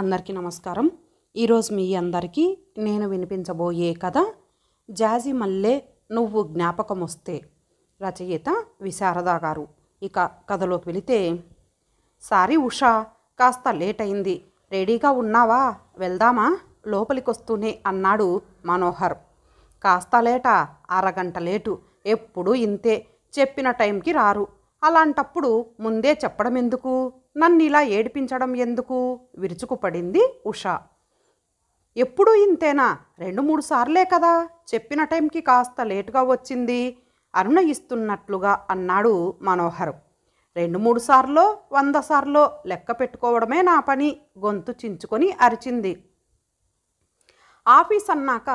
అందరికీ నమస్కారం ఈరోజు మీ అందరికీ నేను వినిపించబోయే కథ జాజి మల్లె నువ్వు జ్ఞాపకం వస్తే రచయిత విశారద గారు ఇక కథలోకి వెళితే సారీ ఉషా కాస్త లేట్ అయింది రెడీగా ఉన్నావా వెళ్దామా లోపలికొస్తూనే అన్నాడు మనోహర్ కాస్త లేటా అరగంట లేటు ఎప్పుడూ ఇంతే చెప్పిన టైంకి రారు అలాంటప్పుడు ముందే చెప్పడం ఎందుకు నన్ను ఇలా ఏడిపించడం ఎందుకు విరుచుకుపడింది ఉష ఎప్పుడూ ఇంతేనా రెండు మూడు సార్లే కదా చెప్పిన టైంకి కాస్త లేటుగా వచ్చింది అరుణ ఇస్తున్నట్లుగా అన్నాడు మనోహర్ రెండు మూడు సార్లో వంద సార్లో లెక్క పెట్టుకోవడమే నా పని గొంతు చించుకొని అరిచింది ఆఫీస్ అన్నాక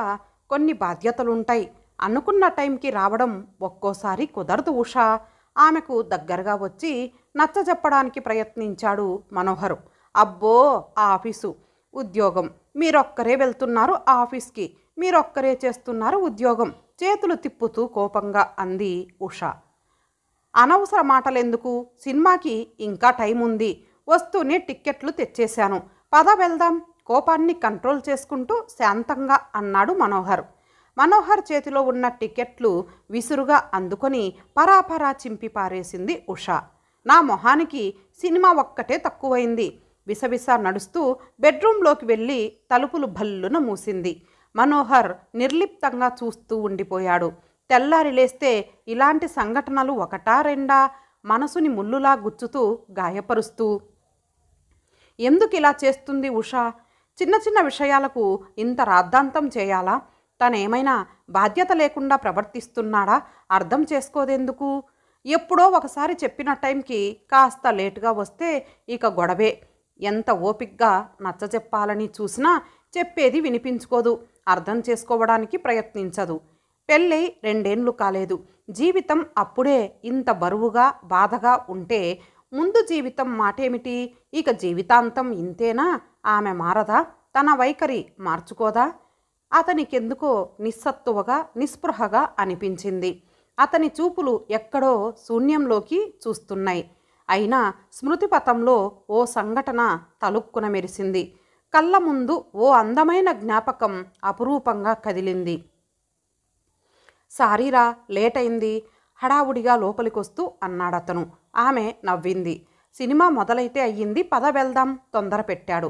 కొన్ని బాధ్యతలుంటాయి అనుకున్న టైంకి రావడం ఒక్కోసారి కుదరదు ఉషా ఆమెకు దగ్గరగా వచ్చి నచ్చజెప్పడానికి ప్రయత్నించాడు మనోహరు అబ్బో ఆఫీసు ఉద్యోగం మీరొక్కరే వెళ్తున్నారు ఆఫీస్కి మీరొక్కరే చేస్తున్నారు ఉద్యోగం చేతులు తిప్పుతూ కోపంగా అంది ఉష అనవసర మాటలెందుకు సినిమాకి ఇంకా టైం ఉంది వస్తూనే టిక్కెట్లు తెచ్చేశాను పద వెళ్దాం కోపాన్ని కంట్రోల్ చేసుకుంటూ శాంతంగా అన్నాడు మనోహర్ మనోహర్ చేతిలో ఉన్న టికెట్లు విసురుగా అందుకొని పరాపరా చింపి పారేసింది ఉష నా మొహానికి సినిమా ఒక్కటే తక్కువైంది విసవిస నడుస్తూ బెడ్రూంలోకి వెళ్ళి తలుపులు భల్లున మూసింది మనోహర్ నిర్లిప్తంగా చూస్తూ ఉండిపోయాడు తెల్లారి లేస్తే ఇలాంటి సంఘటనలు ఒకటా రెండా మనసుని ముల్లులా గుచ్చుతూ గాయపరుస్తూ ఎందుకు ఇలా చేస్తుంది ఉషా చిన్న చిన్న విషయాలకు ఇంత రాద్ధాంతం చేయాలా తనేమైనా బాధ్యత లేకుండా ప్రవర్తిస్తున్నాడా అర్థం చేసుకోదెందుకు ఎప్పుడో ఒకసారి చెప్పిన టైంకి కాస్త లేటుగా వస్తే ఇక గొడవే ఎంత ఓపిక్గా నచ్చజెప్పాలని చూసినా చెప్పేది వినిపించుకోదు అర్థం చేసుకోవడానికి ప్రయత్నించదు పెళ్ళి రెండేండ్లు కాలేదు జీవితం అప్పుడే ఇంత బరువుగా బాధగా ఉంటే ముందు జీవితం మాటేమిటి ఇక జీవితాంతం ఇంతేనా ఆమె మారదా తన వైఖరి మార్చుకోదా అతనికెందుకో నిస్సత్తువగా నిస్పృహగా అనిపించింది అతని చూపులు ఎక్కడో శూన్యంలోకి చూస్తున్నాయి అయినా స్మృతిపథంలో ఓ సంఘటన తలుక్కున మెరిసింది కళ్ళ ముందు ఓ అందమైన జ్ఞాపకం అపురూపంగా కదిలింది సారీరా లేట్ అయింది హడావుడిగా లోపలికొస్తూ అన్నాడతను ఆమె నవ్వింది సినిమా మొదలైతే అయ్యింది పద వెళ్దాం తొందర పెట్టాడు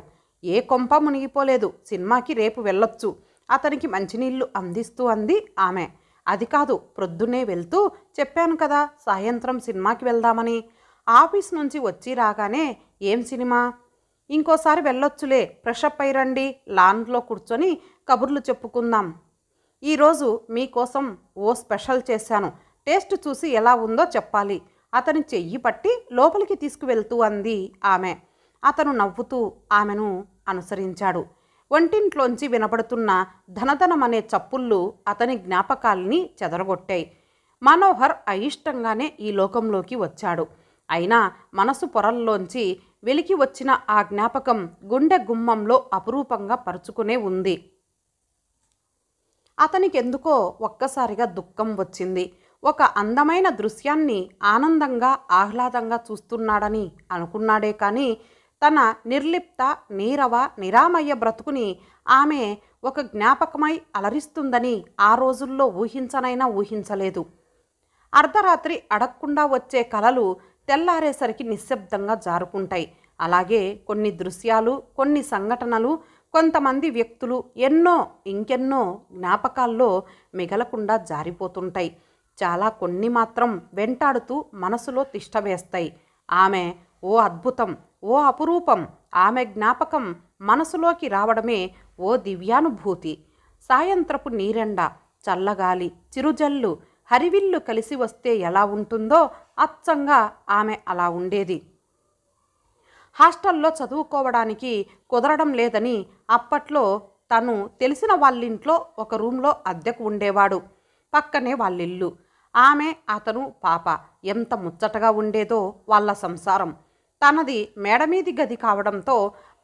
ఏ కొంప మునిగిపోలేదు సినిమాకి రేపు వెళ్ళొచ్చు అతనికి మంచినీళ్లు అందిస్తూ అంది ఆమె అది కాదు ప్రొద్దునే వెళ్తూ చెప్పాను కదా సాయంత్రం సినిమాకి వెళ్దామని ఆఫీస్ నుంచి వచ్చి రాగానే ఏం సినిమా ఇంకోసారి వెళ్ళొచ్చులే ఫ్రెషప్ అయి రండి లాన్లో కూర్చొని కబుర్లు చెప్పుకుందాం ఈరోజు మీకోసం ఓ స్పెషల్ చేశాను టేస్ట్ చూసి ఎలా ఉందో చెప్పాలి అతని చెయ్యి పట్టి లోపలికి తీసుకువెళ్తూ అంది ఆమె అతను నవ్వుతూ ఆమెను అనుసరించాడు వంటింట్లోంచి వినపడుతున్న అనే చప్పుళ్ళు అతని జ్ఞాపకాల్ని చెదరగొట్టాయి మనోహర్ అయిష్టంగానే ఈ లోకంలోకి వచ్చాడు అయినా మనసు పొరల్లోంచి వెలికి వచ్చిన ఆ జ్ఞాపకం గుండె గుమ్మంలో అపురూపంగా పరుచుకునే ఉంది అతనికెందుకో ఒక్కసారిగా దుఃఖం వచ్చింది ఒక అందమైన దృశ్యాన్ని ఆనందంగా ఆహ్లాదంగా చూస్తున్నాడని అనుకున్నాడే కానీ తన నిర్లిప్త నీరవ నిరామయ్య బ్రతుకుని ఆమె ఒక జ్ఞాపకమై అలరిస్తుందని ఆ రోజుల్లో ఊహించనైనా ఊహించలేదు అర్ధరాత్రి అడగకుండా వచ్చే కలలు తెల్లారేసరికి నిశ్శబ్దంగా జారుకుంటాయి అలాగే కొన్ని దృశ్యాలు కొన్ని సంఘటనలు కొంతమంది వ్యక్తులు ఎన్నో ఇంకెన్నో జ్ఞాపకాల్లో మిగలకుండా జారిపోతుంటాయి చాలా కొన్ని మాత్రం వెంటాడుతూ మనసులో తిష్టవేస్తాయి ఆమె ఓ అద్భుతం ఓ అపురూపం ఆమె జ్ఞాపకం మనసులోకి రావడమే ఓ దివ్యానుభూతి సాయంత్రపు నీరెండ చల్లగాలి చిరుజల్లు హరివిల్లు కలిసి వస్తే ఎలా ఉంటుందో అచ్చంగా ఆమె అలా ఉండేది హాస్టల్లో చదువుకోవడానికి కుదరడం లేదని అప్పట్లో తను తెలిసిన వాళ్ళింట్లో ఒక రూమ్లో అద్దెకు ఉండేవాడు పక్కనే వాళ్ళిల్లు ఆమె అతను పాప ఎంత ముచ్చటగా ఉండేదో వాళ్ళ సంసారం తనది మేడమీది గది కావడంతో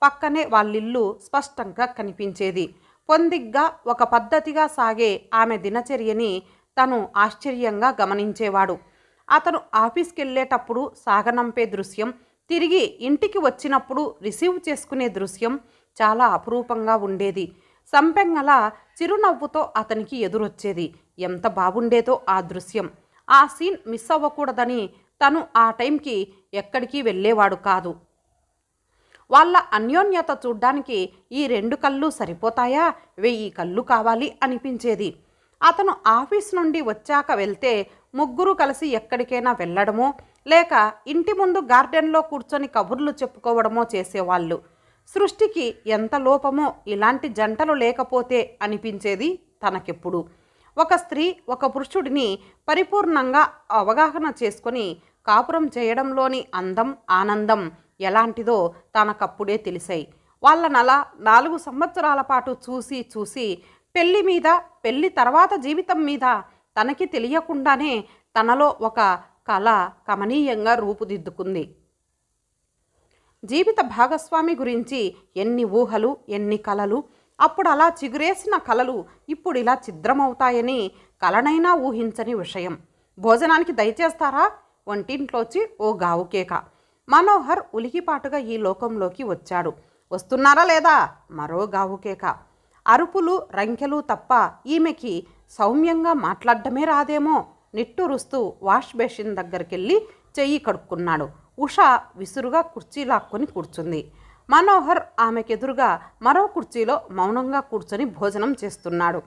పక్కనే వాళ్ళిల్లు స్పష్టంగా కనిపించేది పొందిగ్గా ఒక పద్ధతిగా సాగే ఆమె దినచర్యని తను ఆశ్చర్యంగా గమనించేవాడు అతను వెళ్ళేటప్పుడు సాగనంపే దృశ్యం తిరిగి ఇంటికి వచ్చినప్పుడు రిసీవ్ చేసుకునే దృశ్యం చాలా అపురూపంగా ఉండేది సంపెంగల చిరునవ్వుతో అతనికి ఎదురొచ్చేది ఎంత బాగుండేదో ఆ దృశ్యం ఆ సీన్ మిస్ అవ్వకూడదని తను ఆ టైంకి ఎక్కడికి వెళ్ళేవాడు కాదు వాళ్ళ అన్యోన్యత చూడ్డానికి ఈ రెండు కళ్ళు సరిపోతాయా వెయ్యి కళ్ళు కావాలి అనిపించేది అతను ఆఫీస్ నుండి వచ్చాక వెళ్తే ముగ్గురు కలిసి ఎక్కడికైనా వెళ్ళడమో లేక ఇంటి ముందు గార్డెన్లో కూర్చొని కబుర్లు చెప్పుకోవడమో చేసేవాళ్ళు సృష్టికి ఎంత లోపమో ఇలాంటి జంటలు లేకపోతే అనిపించేది తనకెప్పుడు ఒక స్త్రీ ఒక పురుషుడిని పరిపూర్ణంగా అవగాహన చేసుకొని కాపురం చేయడంలోని అందం ఆనందం ఎలాంటిదో తనకప్పుడే తెలిసాయి వాళ్ళనలా నాలుగు సంవత్సరాల పాటు చూసి చూసి పెళ్లి మీద పెళ్లి తర్వాత జీవితం మీద తనకి తెలియకుండానే తనలో ఒక కళ కమనీయంగా రూపుదిద్దుకుంది జీవిత భాగస్వామి గురించి ఎన్ని ఊహలు ఎన్ని కలలు అప్పుడు అలా చిగురేసిన కలలు ఇప్పుడు ఇలా ఛిద్రమవుతాయని కలనైనా ఊహించని విషయం భోజనానికి దయచేస్తారా వంటింట్లోచి ఓ గావుకేక మనోహర్ ఉలిగిపాటుగా ఈ లోకంలోకి వచ్చాడు వస్తున్నారా లేదా మరో గావుకేక అరుపులు రంకెలు తప్ప ఈమెకి సౌమ్యంగా మాట్లాడమే రాదేమో రుస్తూ వాష్ బేసిన్ దగ్గరికెళ్ళి చెయ్యి కడుక్కున్నాడు ఉష విసురుగా కుర్చీ లాక్కొని కూర్చుంది మనోహర్ ఆమెకెదురుగా మరో కుర్చీలో మౌనంగా కూర్చొని భోజనం చేస్తున్నాడు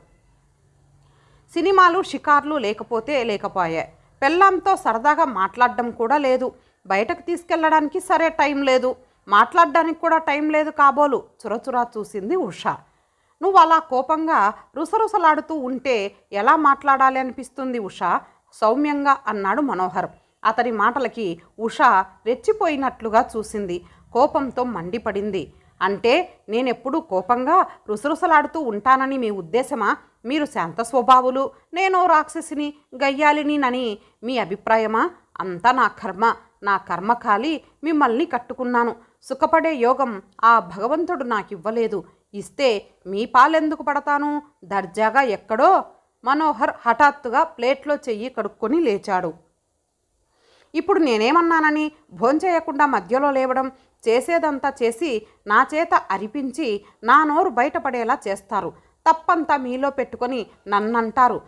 సినిమాలు షికార్లు లేకపోతే లేకపోయాయి పెళ్ళాంతో సరదాగా మాట్లాడడం కూడా లేదు బయటకు తీసుకెళ్ళడానికి సరే టైం లేదు మాట్లాడడానికి కూడా టైం లేదు కాబోలు చురచురా చూసింది ఉష నువ్వు అలా కోపంగా రుసరుసలాడుతూ ఉంటే ఎలా మాట్లాడాలి అనిపిస్తుంది ఉష సౌమ్యంగా అన్నాడు మనోహర్ అతని మాటలకి ఉష రెచ్చిపోయినట్లుగా చూసింది కోపంతో మండిపడింది అంటే నేనెప్పుడూ కోపంగా రుసరుసలాడుతూ ఉంటానని మీ ఉద్దేశమా మీరు శాంత స్వభావులు నేను రాక్షసిని గయ్యాలినినని మీ అభిప్రాయమా అంతా నా కర్మ నా కర్మకాలి మిమ్మల్ని కట్టుకున్నాను సుఖపడే యోగం ఆ భగవంతుడు నాకు ఇవ్వలేదు ఇస్తే మీ పాలెందుకు పడతాను దర్జాగా ఎక్కడో మనోహర్ హఠాత్తుగా ప్లేట్లో చెయ్యి కడుక్కొని లేచాడు ఇప్పుడు నేనేమన్నానని భోంచేయకుండా మధ్యలో లేవడం చేసేదంతా చేసి నా చేత అరిపించి నా నోరు బయటపడేలా చేస్తారు తప్పంతా మీలో పెట్టుకొని నన్నంటారు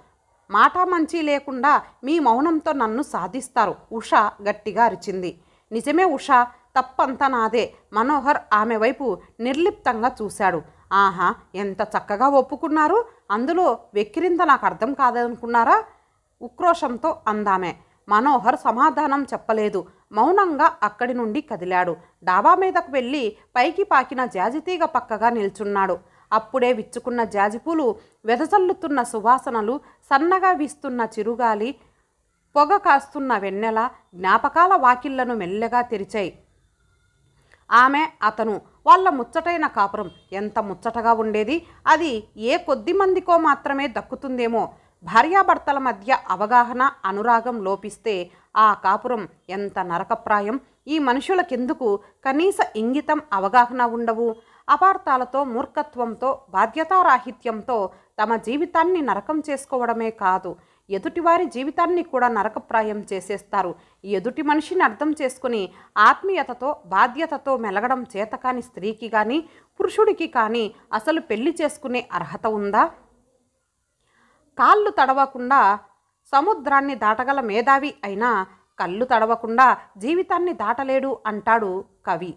మాట మంచి లేకుండా మీ మౌనంతో నన్ను సాధిస్తారు ఉష గట్టిగా అరిచింది నిజమే ఉష తప్పంతా నాదే మనోహర్ ఆమె వైపు నిర్లిప్తంగా చూశాడు ఆహా ఎంత చక్కగా ఒప్పుకున్నారు అందులో వెక్కిరింత నాకు అర్థం కాదనుకున్నారా ఉక్రోషంతో అందామే మనోహర్ సమాధానం చెప్పలేదు మౌనంగా అక్కడి నుండి కదిలాడు డాబా మీదకు వెళ్ళి పైకి పాకిన జాజితీగ పక్కగా నిల్చున్నాడు అప్పుడే విచ్చుకున్న జాజిపూలు వెదజల్లుతున్న సువాసనలు సన్నగా వీస్తున్న చిరుగాలి పొగ కాస్తున్న వెన్నెల జ్ఞాపకాల వాకిళ్లను మెల్లగా తెరిచాయి ఆమె అతను వాళ్ళ ముచ్చటైన కాపురం ఎంత ముచ్చటగా ఉండేది అది ఏ కొద్ది మందికో మాత్రమే దక్కుతుందేమో భార్యాభర్తల మధ్య అవగాహన అనురాగం లోపిస్తే ఆ కాపురం ఎంత నరకప్రాయం ఈ మనుషులకెందుకు కనీస ఇంగితం అవగాహన ఉండవు అపార్థాలతో మూర్ఖత్వంతో బాధ్యతారాహిత్యంతో తమ జీవితాన్ని నరకం చేసుకోవడమే కాదు ఎదుటివారి జీవితాన్ని కూడా నరకప్రాయం చేసేస్తారు ఎదుటి మనిషిని అర్థం చేసుకుని ఆత్మీయతతో బాధ్యతతో మెలగడం చేతకాని స్త్రీకి కానీ పురుషుడికి కానీ అసలు పెళ్లి చేసుకునే అర్హత ఉందా కాళ్ళు తడవకుండా సముద్రాన్ని దాటగల మేధావి అయినా కళ్ళు తడవకుండా జీవితాన్ని దాటలేడు అంటాడు కవి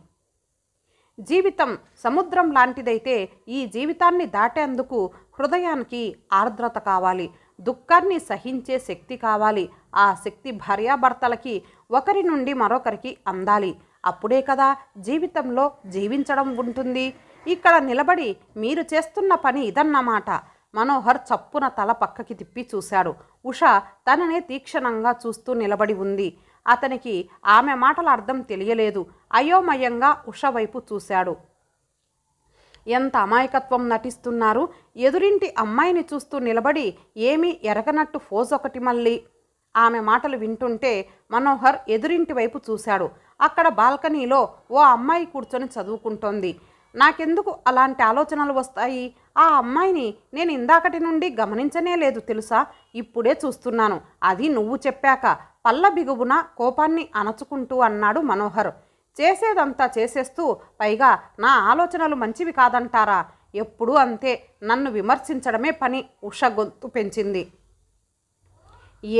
జీవితం సముద్రం లాంటిదైతే ఈ జీవితాన్ని దాటేందుకు హృదయానికి ఆర్ద్రత కావాలి దుఃఖాన్ని సహించే శక్తి కావాలి ఆ శక్తి భార్యాభర్తలకి ఒకరి నుండి మరొకరికి అందాలి అప్పుడే కదా జీవితంలో జీవించడం ఉంటుంది ఇక్కడ నిలబడి మీరు చేస్తున్న పని ఇదన్నమాట మనోహర్ చప్పున తల పక్కకి తిప్పి చూశాడు ఉష తననే తీక్షణంగా చూస్తూ నిలబడి ఉంది అతనికి ఆమె మాటల అర్థం తెలియలేదు అయోమయంగా ఉష వైపు చూశాడు ఎంత అమాయకత్వం నటిస్తున్నారు ఎదురింటి అమ్మాయిని చూస్తూ నిలబడి ఏమీ ఎరగనట్టు ఫోజ్ ఒకటి మళ్ళీ ఆమె మాటలు వింటుంటే మనోహర్ ఎదురింటి వైపు చూశాడు అక్కడ బాల్కనీలో ఓ అమ్మాయి కూర్చొని చదువుకుంటోంది నాకెందుకు అలాంటి ఆలోచనలు వస్తాయి ఆ అమ్మాయిని నేను ఇందాకటి నుండి గమనించనే లేదు తెలుసా ఇప్పుడే చూస్తున్నాను అది నువ్వు చెప్పాక పల్ల బిగువున కోపాన్ని అణచుకుంటూ అన్నాడు మనోహర్ చేసేదంతా చేసేస్తూ పైగా నా ఆలోచనలు మంచివి కాదంటారా ఎప్పుడూ అంతే నన్ను విమర్శించడమే పని ఉష గొంతు పెంచింది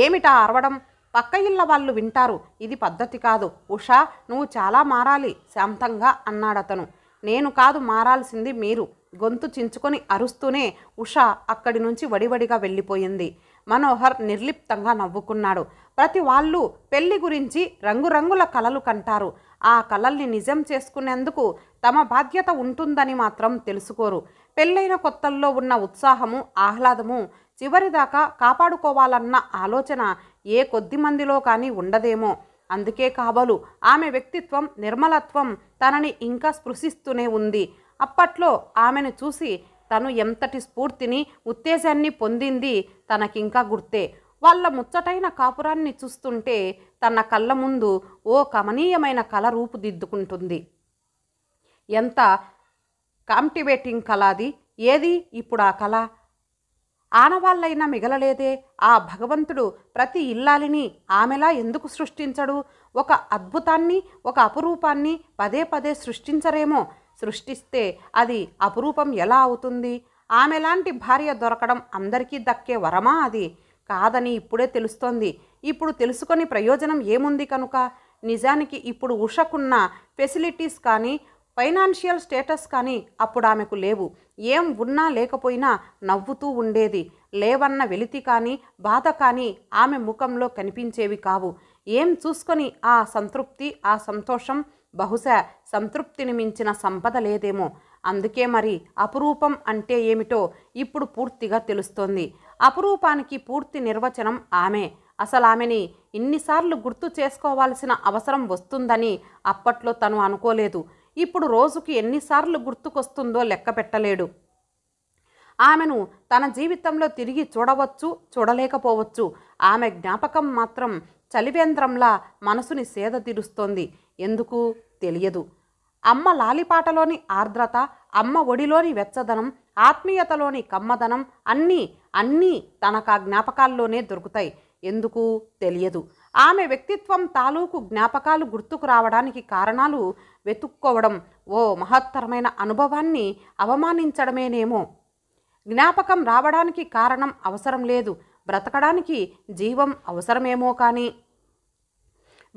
ఏమిటా అరవడం పక్క ఇళ్ళ వాళ్ళు వింటారు ఇది పద్ధతి కాదు ఉషా నువ్వు చాలా మారాలి శాంతంగా అన్నాడతను నేను కాదు మారాల్సింది మీరు గొంతు చించుకొని అరుస్తూనే ఉష అక్కడి నుంచి వడివడిగా వెళ్ళిపోయింది మనోహర్ నిర్లిప్తంగా నవ్వుకున్నాడు ప్రతి వాళ్ళు పెళ్లి గురించి రంగురంగుల కలలు కంటారు ఆ కలల్ని నిజం చేసుకునేందుకు తమ బాధ్యత ఉంటుందని మాత్రం తెలుసుకోరు పెళ్ళైన కొత్తల్లో ఉన్న ఉత్సాహము ఆహ్లాదము చివరిదాకా కాపాడుకోవాలన్న ఆలోచన ఏ కొద్ది మందిలో కానీ ఉండదేమో అందుకే కాబోలు ఆమె వ్యక్తిత్వం నిర్మలత్వం తనని ఇంకా స్పృశిస్తూనే ఉంది అప్పట్లో ఆమెను చూసి తను ఎంతటి స్ఫూర్తిని ఉత్తేజాన్ని పొందింది తనకింకా గుర్తే వాళ్ళ ముచ్చటైన కాపురాన్ని చూస్తుంటే తన కళ్ళ ముందు ఓ కమనీయమైన కళ రూపుదిద్దుకుంటుంది ఎంత కాంటివేటింగ్ కళ అది ఏది ఇప్పుడు ఆ కళ ఆనవాళ్ళైనా మిగలలేదే ఆ భగవంతుడు ప్రతి ఇల్లాలిని ఆమెలా ఎందుకు సృష్టించడు ఒక అద్భుతాన్ని ఒక అపురూపాన్ని పదే పదే సృష్టించరేమో సృష్టిస్తే అది అపురూపం ఎలా అవుతుంది ఆమెలాంటి భార్య దొరకడం అందరికీ దక్కే వరమా అది కాదని ఇప్పుడే తెలుస్తోంది ఇప్పుడు తెలుసుకొని ప్రయోజనం ఏముంది కనుక నిజానికి ఇప్పుడు ఉషకున్న ఫెసిలిటీస్ కానీ ఫైనాన్షియల్ స్టేటస్ కానీ అప్పుడు ఆమెకు లేవు ఏం ఉన్నా లేకపోయినా నవ్వుతూ ఉండేది లేవన్న వెలితి కానీ బాధ కానీ ఆమె ముఖంలో కనిపించేవి కావు ఏం చూసుకొని ఆ సంతృప్తి ఆ సంతోషం బహుశా సంతృప్తిని మించిన సంపద లేదేమో అందుకే మరి అపురూపం అంటే ఏమిటో ఇప్పుడు పూర్తిగా తెలుస్తోంది అపురూపానికి పూర్తి నిర్వచనం ఆమె అసలు ఆమెని ఇన్నిసార్లు గుర్తు చేసుకోవాల్సిన అవసరం వస్తుందని అప్పట్లో తను అనుకోలేదు ఇప్పుడు రోజుకు ఎన్నిసార్లు గుర్తుకొస్తుందో లెక్క పెట్టలేడు ఆమెను తన జీవితంలో తిరిగి చూడవచ్చు చూడలేకపోవచ్చు ఆమె జ్ఞాపకం మాత్రం చలివేంద్రంలా మనసుని సేద తీరుస్తోంది ఎందుకు తెలియదు అమ్మ లాలిపాటలోని ఆర్ద్రత అమ్మ ఒడిలోని వెచ్చదనం ఆత్మీయతలోని కమ్మదనం అన్నీ అన్నీ తనకు ఆ జ్ఞాపకాల్లోనే దొరుకుతాయి ఎందుకు తెలియదు ఆమె వ్యక్తిత్వం తాలూకు జ్ఞాపకాలు గుర్తుకు రావడానికి కారణాలు వెతుక్కోవడం ఓ మహత్తరమైన అనుభవాన్ని అవమానించడమేనేమో జ్ఞాపకం రావడానికి కారణం అవసరం లేదు బ్రతకడానికి జీవం అవసరమేమో కానీ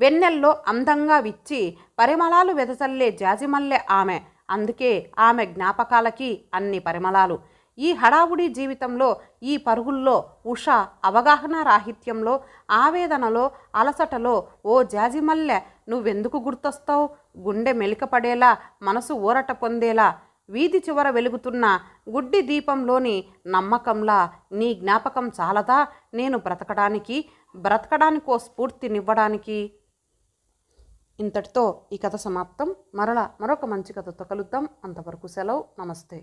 వెన్నెల్లో అందంగా విచ్చి పరిమళాలు వెదజల్లే జాజిమల్లె ఆమె అందుకే ఆమె జ్ఞాపకాలకి అన్ని పరిమళాలు ఈ హడావుడి జీవితంలో ఈ పరుగుల్లో ఉష అవగాహన రాహిత్యంలో ఆవేదనలో అలసటలో ఓ జాజిమల్లె నువ్వెందుకు గుర్తొస్తావు గుండె మెలికపడేలా మనసు ఊరట పొందేలా వీధి చివర వెలుగుతున్న గుడ్డి దీపంలోని నమ్మకంలా నీ జ్ఞాపకం చాలదా నేను బ్రతకడానికి బ్రతకడానికో స్ఫూర్తినివ్వడానికి ఇంతటితో ఈ కథ సమాప్తం మరలా మరొక మంచి కథతో కలుద్దాం అంతవరకు సెలవు నమస్తే